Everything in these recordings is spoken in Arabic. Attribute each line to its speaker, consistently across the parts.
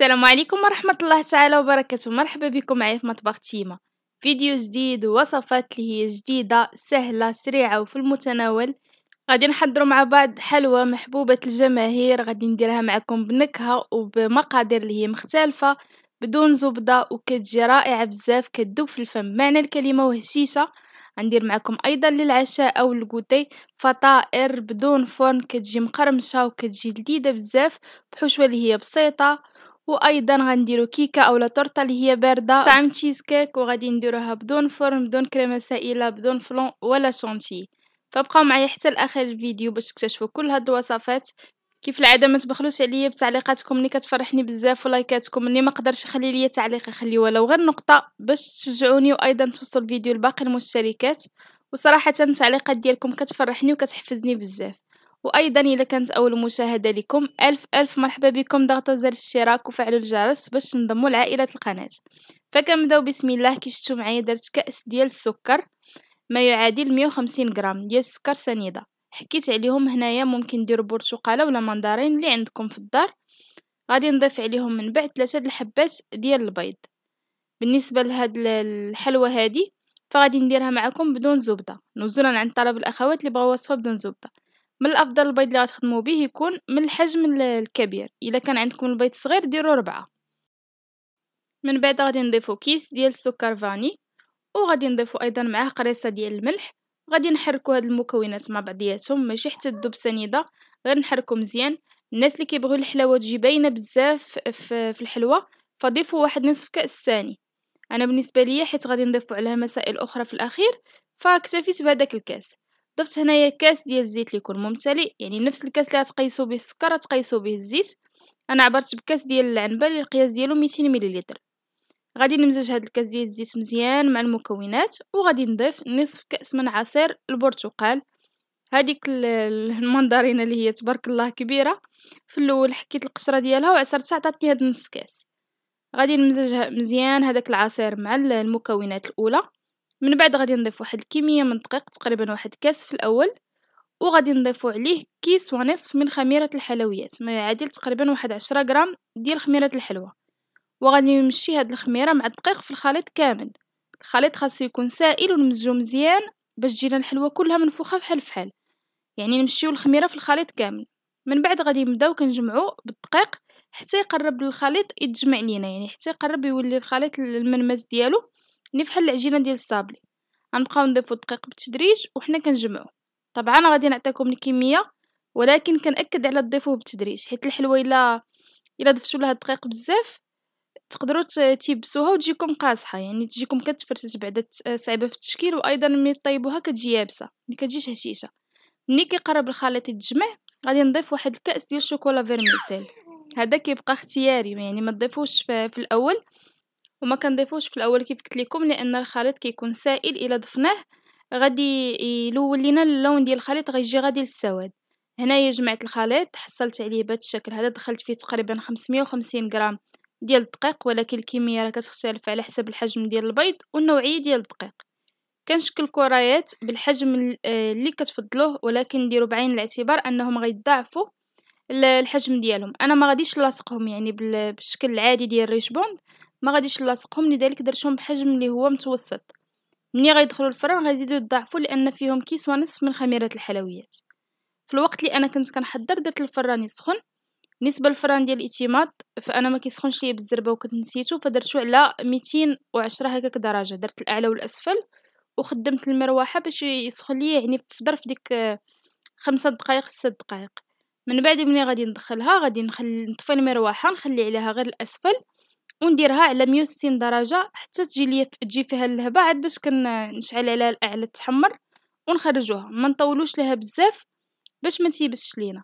Speaker 1: السلام عليكم ورحمة الله تعالى وبركاته مرحبا بكم معايا في مطبخ تيما فيديو جديد ووصفات اللي هي جديدة سهلة سريعة وفي المتناول غادي نحضروا مع بعض حلوى محبوبة الجماهير غادي نديرها معكم بنكهة وبمقادير اللي هي مختلفة بدون زبدة وكتجي رائعة بزاف كتدوب في الفم معنى الكلمة وهشيشة غندير معكم ايضا للعشاء او الكوتي فطائر بدون فرن كتجي مقرمشه وكتجي لذيذه بزاف بحشوه اللي هي بسيطه وايضا غنديرو كيكه اولا تورته اللي هي بارده طعم تشيز كيك وغادي نديروها بدون فرن بدون كريمه سائله بدون فلون ولا شونتي فبقاو معايا حتى لاخر الفيديو باش تكتشفوا كل هاد الوصفات كيف العاده ما تبخلوش عليا بتعليقاتكم اللي كتفرحني بزاف ولايكاتكم اللي ما قدرش خلي ليا تعليق خلي ولو غير نقطه باش تشجعوني وايضا توصلوا الفيديو لباقي المشتركات وصراحه التعليقات ديالكم كتفرحني وكتحفزني بزاف وايضا الا كانت اول مشاهده لكم الف الف مرحبا بكم ضغطوا زر الاشتراك وفعلوا الجرس باش تنضموا لعائله القناه فكنبداو بسم الله كي شفتوا معايا درت كاس ديال السكر ما يعادل 150 غرام ديال السكر سنيده حكيت عليهم هنايا ممكن ديروا برتقاله ولا مندرين اللي عندكم في الدار غادي نضيف عليهم من بعد ثلاثه الحبات ديال البيض بالنسبه لهاد الحلوه هذه فغادي نديرها معكم بدون زبده نزولا عند طلب الاخوات اللي بغاو وصفه بدون زبده من الافضل البيض اللي غتخدموا به يكون من الحجم الكبير الا كان عندكم البيض صغير ديروا ربعة من بعد غادي نضيفوا كيس ديال السكر فاني وغادي نضيفوا ايضا معاه قريصه ديال الملح غادي نحركوا هاد المكونات مع بعضياتهم ماشي حتى تذوب سنيده غير نحركوا مزيان الناس اللي كيبغيو الحلاوه تجي باينه بزاف في الحلوه فضيفوا واحد نصف كاس ثاني انا بالنسبه ليا حيت غادي نضيفوا عليها مسائل اخرى في الاخير فاكتفيت بهذاك الكاس ضفت هنايا كاس ديال الزيت اللي يكون ممتلئ يعني نفس الكاس اللي غتقيسو به السكر غتقيسو به الزيت انا عبرت بكاس ديال العنبه اللي القياس ديالو 200 مليلتر غادي نمزج هاد الكاس ديال الزيت مزيان مع المكونات وغادي نضيف نصف كاس من عصير البرتقال هذيك المندرينه اللي هي تبارك الله كبيره في الاول حكيت القشره ديالها وعصرتها عطاتني هاد نص كاس غادي نمزجها مزيان هذاك العصير مع المكونات الاولى من بعد غادي نضيف واحد الكميه من الدقيق تقريبا واحد كاس في الاول وغادي نضيفو عليه كيس ونصف من خميره الحلويات ما يعادل تقريبا واحد عشرة غرام ديال خميره الحلوى وغادي نمشي هاد الخميره مع الدقيق في الخليط كامل الخليط خاصو يكون سائل ونمزجو مزيان باش تجينا الحلوى كلها منفوخه بحال فحال يعني نمشيو الخميره في الخليط كامل من بعد غادي نبداو كنجمعو بالدقيق حتى يقرب الخليط يتجمع لينا يعني حتى يقرب يولي الخليط المنمس ديالو ملي فحال العجينه ديال الصابلي غنبقاو نضيفو الدقيق بالتدريج وحنا كنجمعو طبعا غادي نعطيكم الكميه ولكن كنأكد على تضيفوه بالتدريج حيت الحلوه الا الا ضفتوا لها الدقيق بزاف تقدروا تيبسوها وتجيكم قاصحه يعني تجيكم كتفرتت بعدا صعيبه في التشكيل وايضا ملي طيبوها كتجي يابسه ملي كتجيش هشيشه ملي كيقرب الخليط يتجمع غادي نضيف واحد الكاس ديال الشوكولا فيرميسيل هذا كيبقى اختياري يعني ما تضيفوش في, في الاول وما كنضيفوش في الاول كيف قلت لكم لان الخليط كيكون سائل الا ضفناه غادي يلون لينا اللون ديال الخليط غيجي غادي للسواد هنايا جمعت الخليط حصلت عليه بهذا الشكل هذا دخلت فيه تقريبا 550 غرام ديال الدقيق ولكن الكميه راه كتختلف على حسب الحجم ديال البيض والنوعيه ديال الدقيق كنشكل كريات بالحجم آه، اللي كتفضلوه ولكن ديروا بعين الاعتبار انهم غيضعفوا الحجم ديالهم انا ما غاديش لاصقهم يعني بالشكل العادي ديال بوند ما غاديش نلاصقهم لذلك درتهم بحجم اللي هو متوسط ملي غيدخلوا الفرن غيزيدوا يضعفوا لان فيهم كيس ونصف من خميره الحلويات في الوقت اللي انا كنت كنحضر درت الفران يسخن بالنسبه للفران ديال الاتيماط فانا ما كيسخنش ليا بالزربه وكنت نسيتو فدرتو على 210 هكاك درجه درت الاعلى والاسفل وخدمت المروحه باش يسخن ليا يعني في ظرف ديك خمسة دقائق ست دقائق من بعد ملي غادي ندخلها غادي نخلي نطفي المروحه نخلي عليها غير الاسفل ونديرها على 160 درجه حتى تجي ليا تجي فيها اللهبه عاد باش كنشعل عليها الاعلى تحمر ونخرجوها ما نطولوش لها بزاف باش ما تيبسش لينا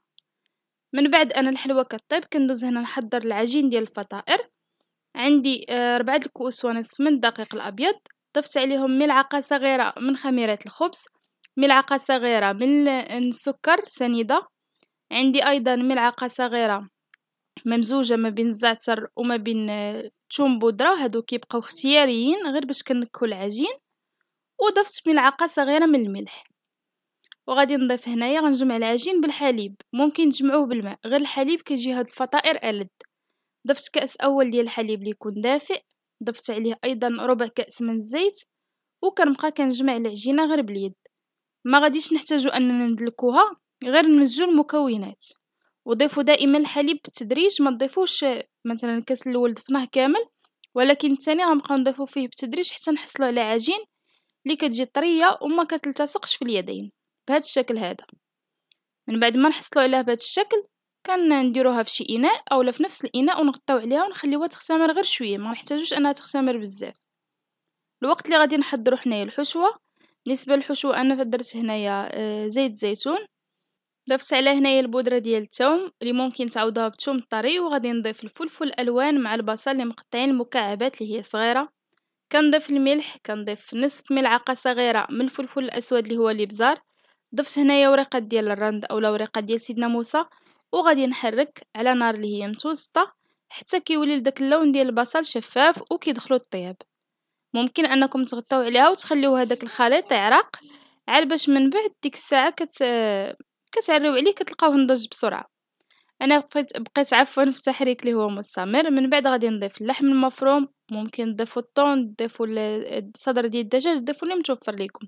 Speaker 1: من بعد انا الحلوه كطيب كندوز هنا نحضر العجين ديال الفطائر عندي آه، ربعة الكؤوس ونصف من الدقيق الابيض ضفت عليهم ملعقه صغيره من خميره الخبز ملعقه صغيره من السكر سنيده عندي ايضا ملعقه صغيره ممزوجه ما بين الزعتر وما بين تشوم بودره هادو كيبقاو اختياريين غير باش كنكو العجين وضفت ملعقه صغيره من الملح وغادي نضيف هنايا غنجمع العجين بالحليب ممكن تجمعوه بالماء غير الحليب كيجي هاد الفطائر الد ضفت كاس اول ديال الحليب اللي يكون دافئ ضفت عليه ايضا ربع كاس من الزيت وكنبقى كنجمع العجينه غير باليد ما غاديش نحتاجو اننا ندلكوها غير نمزجو المكونات وضيفوا دائما الحليب بالتدريج ما تضيفوش مثلا الكاس الاول ضفناه كامل ولكن الثاني غنبقاو نضيفو فيه بالتدريج حتى نحصلوا على عجين اللي كتجي طريه وما كتلتصقش في اليدين بهذا الشكل هذا من بعد ما نحصلوا عليها بهذا الشكل كنديروها في شي اناء اولا في نفس الاناء ونغطيو عليها ونخليوها تختمر غير شويه ما نحتاجوش انها تختمر بزاف الوقت اللي غادي نحضروا حنايا الحشوه بالنسبه للحشوه انا فدرت هنايا آه، زيت زيتون ضفت على هنايا البودره ديال الثوم اللي ممكن تعوضها بثوم الطري وغادي نضيف الفلفل الالوان مع البصل اللي مقطعين مكعبات اللي هي صغيره كنضيف الملح كنضيف نصف ملعقه صغيره من الفلفل الاسود اللي هو الابزار ضفت هنايا ورقه ديال الرند اولا ورقه ديال سيدنا موسى وغادي نحرك على نار اللي هي متوسطه حتى كيولي داك اللون ديال البصل شفاف وكيدخلوا الطياب ممكن انكم تغطيو عليها وتخليو داك الخليط يعرق على باش من بعد ديك الساعه كت كتعريو عليه كتلقاوه نضج بسرعه انا بقيت بقيت عفوا في التحريك اللي هو مستمر من بعد غادي نضيف اللحم المفروم ممكن تضيفوا الطون تضيفوا الصدر ديال الدجاج تضيفوا اللي متوفر لكم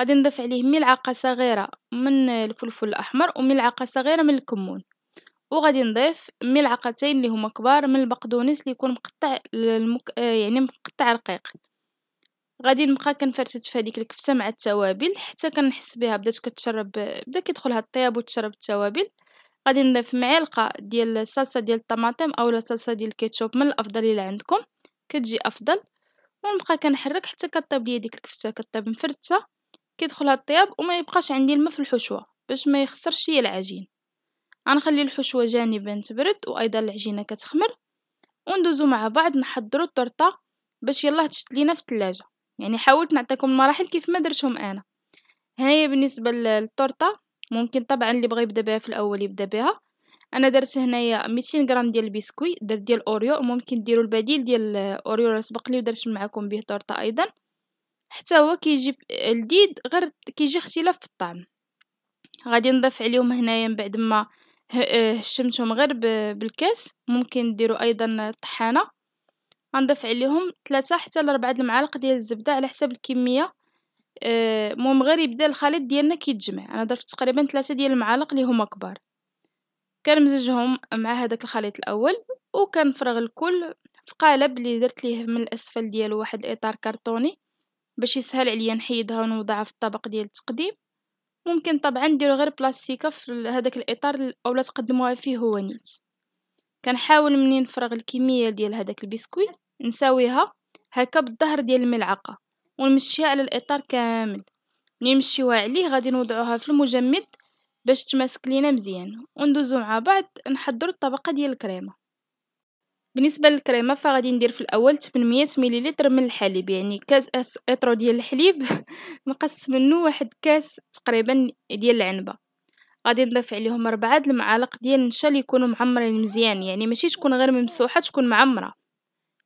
Speaker 1: غادي نضيف عليه ملعقه صغيره من الفلفل الاحمر وملعقه صغيره من الكمون وغادي نضيف ملعقتين اللي هما كبار من البقدونس اللي يكون مقطع المك... يعني مقطع رقيق غادي نبقى كنفرتت في هذيك الكفته مع التوابل حتى كنحس بها بدات كتشرب بدا كيدخلها الطياب وتشرب التوابل غادي نضيف معلقه ديال الصلصه ديال الطماطم اولا صلصه ديال الكيتشوب من الافضل الى عندكم كتجي افضل ونبقى كنحرك حتى كطيب لي ديك الكفته كطيب مفرته كيدخلها الطياب وما يبقاش عندي الماء في الحشوه باش ما يخسرش ليا العجين غنخلي الحشوه جانبا تبرد وايضا العجينه كتخمر وندوزو مع بعض نحضروا الطرطه باش يلاه تشد لينا في الثلاجه يعني حاولت نعطيكم المراحل كيف ما درتهم انا هنايا بالنسبه للتورته ممكن طبعا اللي بغى يبدا بها في الاول يبدا بها انا درت هنايا 200 غرام ديال البسكوي درت ديال اوريو ممكن ديروا البديل ديال اوريو اللي سبق لي ودرت معكم به تورته ايضا حتى هو كيجي لذيذ غير كيجي اختلاف في الطعم غادي نضيف عليهم هنايا من بعد ما آه، هشمتهم غير بالكاس ممكن ديروا ايضا طحانه غنضيف عليهم ثلاثة حتى لربعة المعالق ديال الزبده على حسب الكميه آه، المهم غير يبدا الخليط ديالنا كيتجمع انا ضفت تقريبا ثلاثة ديال المعالق اللي هما كبار كنمزجهم مع هذاك الخليط الاول وكنفرغ الكل في قالب اللي درت ليه من الاسفل ديالو واحد الاطار كرتوني باش يسهل عليا نحيدها ونوضعها في الطبق ديال التقديم ممكن طبعا ديروا غير بلاستيكه في هذاك الاطار اولا تقدموها فيه هو نيت كنحاول منين نفرغ الكميه ديال هذاك البسكوي نساويها هكا بالظهر ديال الملعقه ونمشيها على الاطار كامل ملي نمشيوها عليه غادي نوضعوها في المجمد باش تماسك لينا مزيان وندوزو مع بعض نحضر الطبقه ديال الكريمه بالنسبه للكريمه فغادي ندير في الاول 800 مليلتر من الحليب يعني كاس اطرو ديال الحليب نقص منه واحد كاس تقريبا ديال العنبه غادي نضيف عليهم ربعة د المعالق ديال النشا اللي يكونوا معمرين مزيان يعني ماشي تكون غير ممسوحه تكون معمره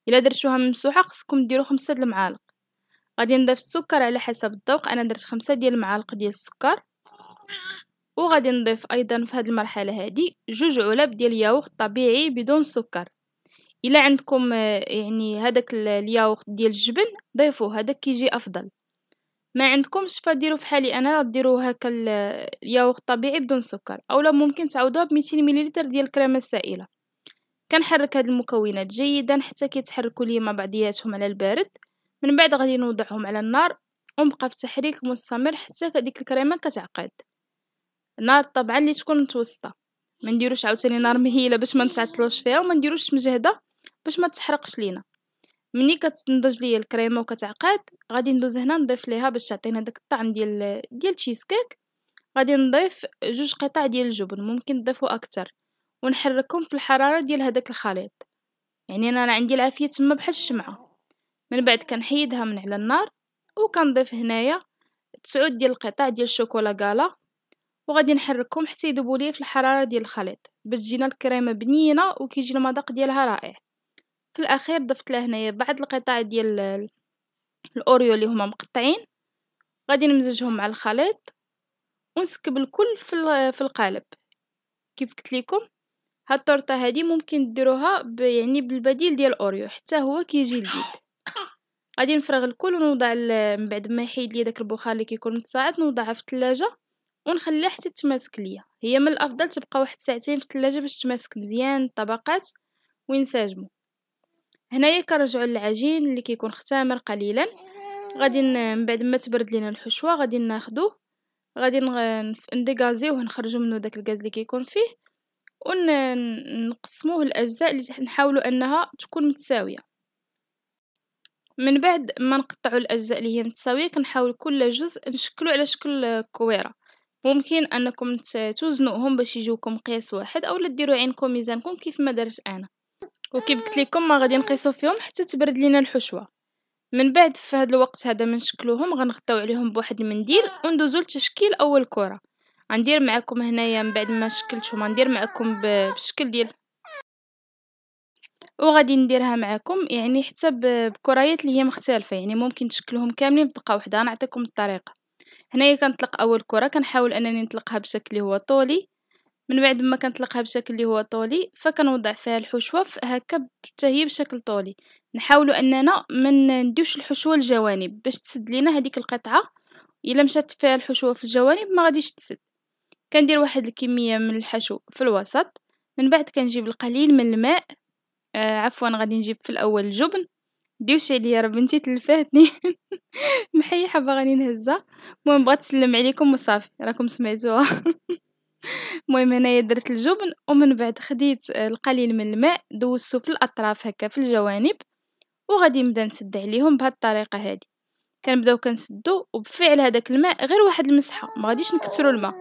Speaker 1: الا درتوها ممسوحه خصكم ديروا خمسة د المعالق غادي نضيف السكر على حسب الذوق انا درت خمسة ديال المعالق ديال السكر وغادي نضيف ايضا في هذه المرحله هذه جوج علب ديال الياغورت طبيعي بدون سكر الا عندكم آه، يعني هذاك الياغورت ديال الجبن ضيفوه هذا كيجي افضل ما عندكمش فديروا في حالي انا ديروا هكا الياغورت طبيعي بدون سكر اولا ممكن تعوضوها ب 200 مليلتر ديال الكريمه السائله كنحرك هاد المكونات جيدا حتى كيتحركوا لي مع بعضياتهم على البارد من بعد غادي نوضعهم على النار ونبقى في تحريك مستمر حتى ديك الكريمه كتعقد النار طبعا اللي تكون متوسطه ما نديروش عاوتاني نار مهيله باش ما نتعطلوش فيها وما نديروش مجهده باش ما تحرقش لينا ملي كتنضج ليا الكريمه وكتعقد غادي ندوز هنا نضيف ليها باش تعطينا داك الطعم ديال ديال تشيز كيك غادي نضيف جوج قطع ديال الجبن ممكن تضيفو اكثر ونحركهم في الحراره ديال هذاك الخليط يعني انا راه عندي العافيه تما بحال الشمعه من بعد كنحيدها من على النار وكنضيف هنايا تسعود ديال القطع ديال الشوكولا غالا وغادي نحركهم حتى يذوبوا ليا في الحراره ديال الخليط باش تجينا الكريمه بنينه وكيجي المذاق ديالها رائع في الاخير ضفت له هنايا بعض القطع ديال الاوريو اللي هما مقطعين غادي نمزجهم مع الخليط ونسكب الكل في في القالب كيف قلت لكم هاد الطورطه هادي ممكن ديروها يعني بالبديل ديال الاوريو حتى هو كيجي لذيذ غادي نفرغ الكل ونوضع من بعد ما يحيد لي داك البخار اللي كيكون متصاعد نوضعها في الثلاجه ونخليها حتى تماسك ليا هي من الافضل تبقى واحد ساعتين في الثلاجه باش تماسك مزيان الطبقات وينسجموا هنايا كنرجعو للعجين اللي كيكون اختامر قليلا غادي من بعد ما تبرد لينا الحشوه غادي ناخذوه غادي نديغازيوه ونخرجوا منه داك الغاز اللي كيكون فيه ونقسموه الاجزاء اللي نحاولوا انها تكون متساويه من بعد ما نقطعوا الاجزاء اللي هي متساويه كنحاول كل جزء نشكلو على شكل كويره ممكن انكم توزنوهم باش يجيوكم قياس واحد اولا ديروا عينكم ميزانكم كيف ما درت انا وكيف قلت لكم غادي نقيسو فيهم حتى تبرد لينا الحشوه من بعد في هذا الوقت هذا من شكلهم غنغطيو عليهم بواحد المنديل وندوزو لتشكيل اول كره غندير معكم هنايا من بعد ما شكلتهم غندير معكم بالشكل ديال وغادي نديرها معكم يعني حتى بكريات اللي هي مختلفه يعني ممكن تشكلهم كاملين بطريقه واحده غنعطيكم الطريقه هنايا كنطلق اول كره كنحاول انني نطلقها بشكل هو طولي من بعد ما كنطلقها بشكل اللي هو طولي فكنوضع فيها الحشوه هكا حتى هي بشكل طولي نحاولوا اننا ما نديوش الحشوه الجوانب باش تسد لينا هذيك القطعه الا مشات فيها الحشوه في الجوانب ما غاديش تسد كندير واحد الكميه من الحشو في الوسط من بعد كنجيب القليل من الماء آه عفوا غادي نجيب في الاول الجبن ديوش عليا راه بنتي تلفاتني محيحه باغاني نهزها المهم بغات تسلم عليكم وصافي راكم سمعتوها المهم هنايا درت الجبن ومن بعد خديت آه، القليل من الماء دوزته في الاطراف هكا في الجوانب وغادي نبدا نسد عليهم بهاد الطريقه هادي كنبداو كنسدو وبفعل هذاك الماء غير واحد المسحه ما غاديش نكثروا الماء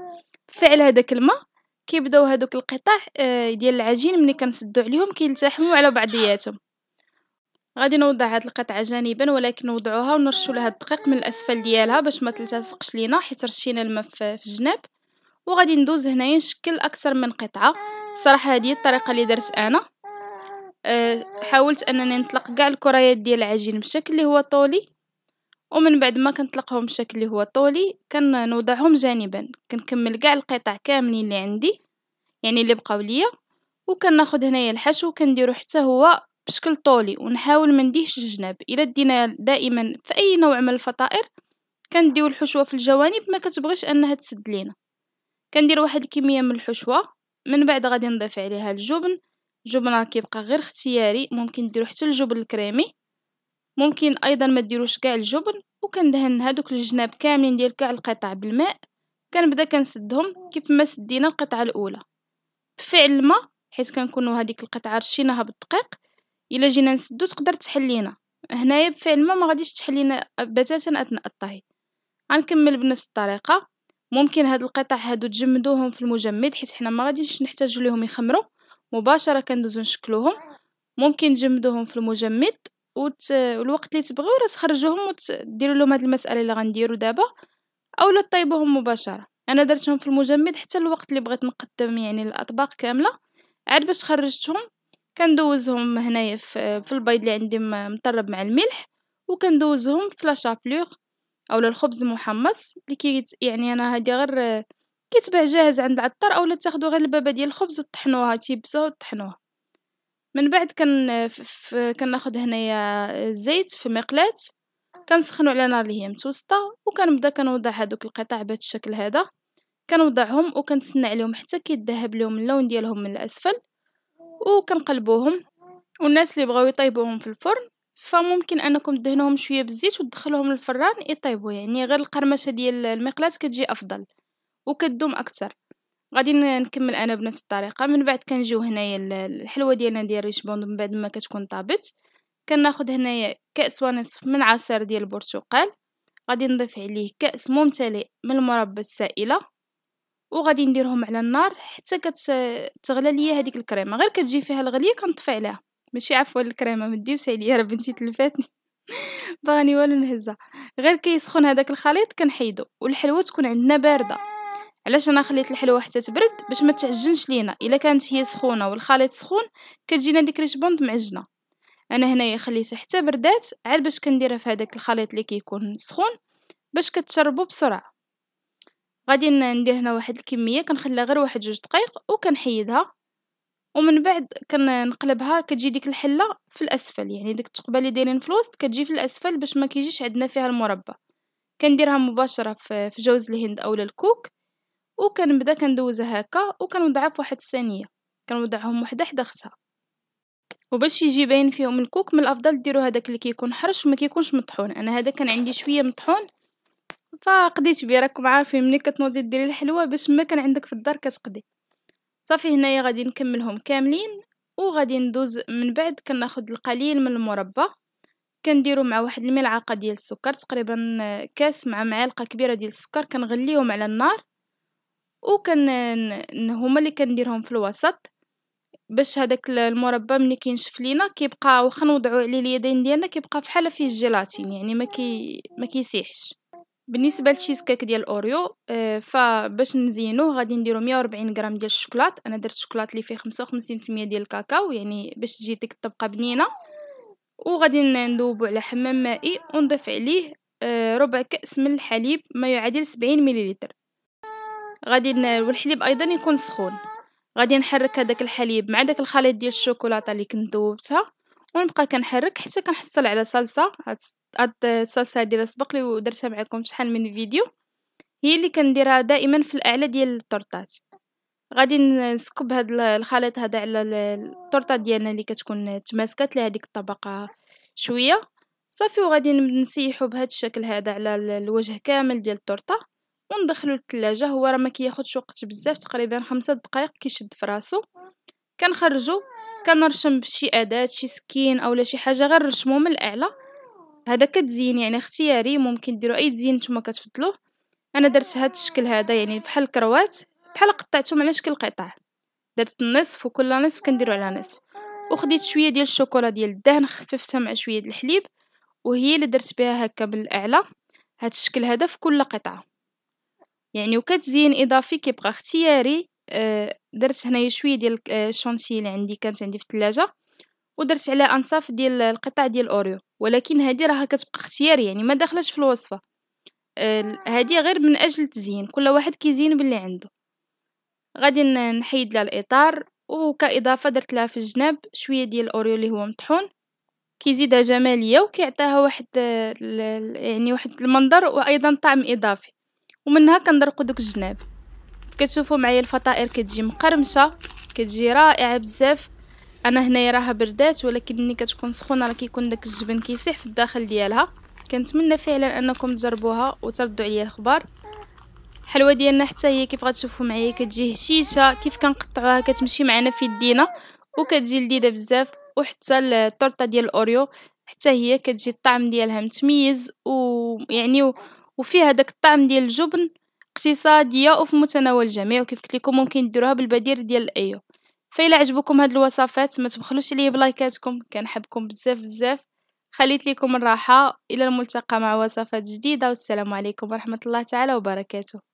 Speaker 1: بفعل هذاك الماء كيبداو هذوك القطع آه، ديال العجين ملي كنسدو عليهم كيلتحموا على بعضياتهم غادي نوضع هاد القطعه جانبا ولكن نوضعوها ونرشوا لها الدقيق من الاسفل ديالها باش ما تلتصقش لينا حيت رشينا الماء في الجناب وغادي ندوز هنايا نشكل اكثر من قطعه صراحه هذه الطريقه اللي درت انا أه، حاولت انني نطلق كاع الكريات ديال العجين بشكل اللي هو طولي ومن بعد ما كنطلقهم بشكل اللي هو طولي كنوضعهم جانبا كنكمل كاع القطع كاملين اللي عندي يعني اللي بقاو ليا وكناخذ هنايا الحشو كنديرو حتى هو بشكل طولي ونحاول ما نديهش الجناب الا دينا دائما في اي نوع من الفطائر كنديو الحشوه في الجوانب ما كتبغيش انها تسد لينا كندير واحد الكميه من الحشوه من بعد غادي نضيف عليها الجبن الجبن راه كيبقى غير اختياري ممكن ديروا حتى الجبن الكريمي ممكن ايضا ما ديروش كاع الجبن وكندهن هادوك الجناب كاملين ديال كاع القطع بالماء كنبدا كنسدهم كيف ما سدينا القطعه الاولى بفعل الماء حيت كنكونوا هذيك القطعه رشيناها بالدقيق الا جينا نسدو تقدر تحلينا هنايا بفعل الماء ما غاديش تحلينا بتاتا اثناء الطهي غنكمل بنفس الطريقه ممكن هاد القطع هادو تجمدوهم في المجمد حيت حنا ما غاديش نحتاجو ليهم يخمروا مباشره كندوزو نشكلوهم ممكن تجمدوهم في المجمد وت... والوقت اللي تبغيو راه تخرجوهم وتديروا لهم هاد المساله اللي غنديرو دابا اولا طيبوهم مباشره انا درتهم في المجمد حتى الوقت اللي بغيت نقدم يعني الاطباق كامله عاد باش خرجتهم كندوزهم هنايا في البيض اللي عندي مطرب مع الملح وكندوزهم في لا اولا الخبز محمص اللي كي يعني انا هادي غير كيتباع جاهز عند العطار اولا تاخدو غير البابه ديال الخبز وطحنوها تيبسوها وطحنوها من بعد كن كناخذ هنايا الزيت في مقلاة كنسخنو على نار اللي هي متوسطه وكنبدا كنوضع هذوك القطع بهذا الشكل هذا كنوضعهم وكنتسنى عليهم حتى كيذهب لهم اللون ديالهم من الاسفل وكنقلبوهم والناس اللي بغاو يطيبوهم في الفرن فممكن انكم تدهنوهم شويه بالزيت وتدخلوهم للفران يطيبوا يعني غير القرمشه ديال المقلاة كتجي افضل وكتدوم اكثر غادي نكمل انا بنفس الطريقه من بعد كنجيو هنايا الحلوه ديالنا ديال ريش بوند من بعد ما كتكون طابت كناخذ هنايا كاس ونصف من عصير ديال البرتقال غادي نضيف عليه كاس ممتلئ من المربى السائله وغادي نديرهم على النار حتى كتغلى ليا هذيك الكريمه غير كتجي فيها الغليه كنطفي عليها ماشي عفوا الكريمه ما تديوش عليا راه بنتي تلفاتني باغاني والو نهزها غير كي يسخن هذاك الخليط كنحيدو والحلوه تكون عندنا بارده علاش انا خليت الحلوه حتى تبرد باش ما تعجنش لينا الا كانت هي سخونه والخليط سخون كتجينا ديك ريشبوند معجنه انا هنايا خليتها حتى بردات عاد باش كنديرها في هذاك الخليط اللي كيكون سخون باش كتشربو بسرعه غادي ندير هنا واحد الكميه كنخليها غير واحد جوج دقائق وكنحيدها ومن بعد كنقلبها كتجي ديك الحله في الاسفل يعني ديك الثقبه اللي دايرين في الوسط كتجي في الاسفل باش ما كيجيش عندنا فيها المربى كنديرها مباشره في جوز الهند اولا الكوك وكنبدا كندوزها هكا وكنوضعها في واحد الثانيه كنوضعهم وحده حدا اختها وباش يجي باين فيهم الكوك من الافضل ديروا هذاك اللي كيكون حرش وما كيكونش مطحون انا هذا كان عندي شويه مطحون فقديت بيه راكم عارفين ملي كتنوضي ديري الحلوه باش ما كان عندك في الدار كتقدي صافي هنايا غادي نكملهم كاملين وغادي ندوز من بعد كناخد القليل من المربى كنديرو مع واحد الملعقه ديال السكر تقريبا كاس مع معلقه كبيره ديال السكر كنغليهم على النار وكن هما اللي كنديرهم في الوسط باش هذاك المربى ملي كينشف لينا كيبقى واخا نوضعو عليه اليدين ديالنا كيبقى فحال فيه الجيلاتين يعني ما كي ما كيسيحش بالنسبه لشيز كيك ديال الاوريو آه، فباش نزينوه غادي نديرو 140 غرام ديال الشوكولات انا درت الشوكولات اللي فيه 55% ديال الكاكاو يعني باش تجي ديك الطبقه بنينه وغادي نذوبو على حمام مائي ونضيف عليه آه، ربع كاس من الحليب ما يعادل 70 مليلتر غادي والحليب ايضا يكون سخون غادي نحرك هذاك الحليب مع داك الخليط ديال الشوكولاته اللي كنت ذوبتها ونبقى كنحرك حتى كنحصل على صلصه هاد هاد الصلصه ديال السبقلي ودرتها معكم شحال من فيديو هي اللي كنديرها دائما في الاعلى ديال التورطات غادي نسكب هاد الخليط هذا على التورطه ديالنا اللي كتكون تماسكات لهذيك الطبقه شويه صافي وغادي نسيحو بهذا الشكل هذا على الوجه كامل ديال الطرطه وندخلو للثلاجه هو راه ما كياخذش وقت بزاف تقريبا خمسة دقائق كيشد في راسو كنخرجو كنرشم بشي اداه شي سكين اولا شي حاجه غير نرشمو من الاعلى هذا كتزين يعني اختياري ممكن ديروا اي تزيين نتوما كتفضلوه انا درت هذا الشكل هذا يعني بحال الكروات بحال قطعتهم على شكل قطع درت النصف وكل نصف كنديرو على نصف وخديت شويه ديال الشوكولا ديال الدهن خففتها مع شويه ديال الحليب وهي اللي درت بها هكا بالاعلى هاد الشكل هذا في كل قطعه يعني وكتزين اضافي كيبقى اختياري آه، درت هنايا شويه ديال الشونتي آه، اللي عندي كانت عندي في الثلاجه ودرت على انصاف ديال القطع ديال الاوريو ولكن هذه راها كتبقى اختياري يعني ما داخلش في الوصفه هذه آه، غير من اجل التزيين كل واحد كيزين باللي عنده غادي نحيد لها الاطار وكاضافه درت لها في الجناب شويه ديال الاوريو اللي هو مطحون كيزيدها جماليه وكيعطيها واحد آه، يعني واحد المنظر وايضا طعم اضافي ومنها كنضرقوا دوك الجناب كتشوفوا معايا الفطائر كتجي مقرمشه كتجي رائعه بزاف انا هنايا راها بردات ولكن ملي كتكون سخونه راه كيكون داك الجبن كيسيح في الداخل ديالها كنتمنى فعلا انكم تجربوها وتردوا عليا الخبر الحلوه ديالنا حتى هي كيف غتشوفوا معايا كتجي هشيشه كيف كنقطعوها كتمشي معنا في يدينا وكتجي لذيذه بزاف وحتى التورته ديال الاوريو حتى هي كتجي الطعم ديالها متميز ويعني وفيها داك الطعم ديال الجبن اقتصاديه وفي متناول الجميع وكيف قلت لكم ممكن ديروها بالبادير ديال الايو فإلا عجبكم هاد الوصفات ما تبخلوش لي بلايكاتكم كنحبكم بزاف بزاف خليت لكم الراحه الى الملتقى مع وصفات جديده والسلام عليكم ورحمه الله تعالى وبركاته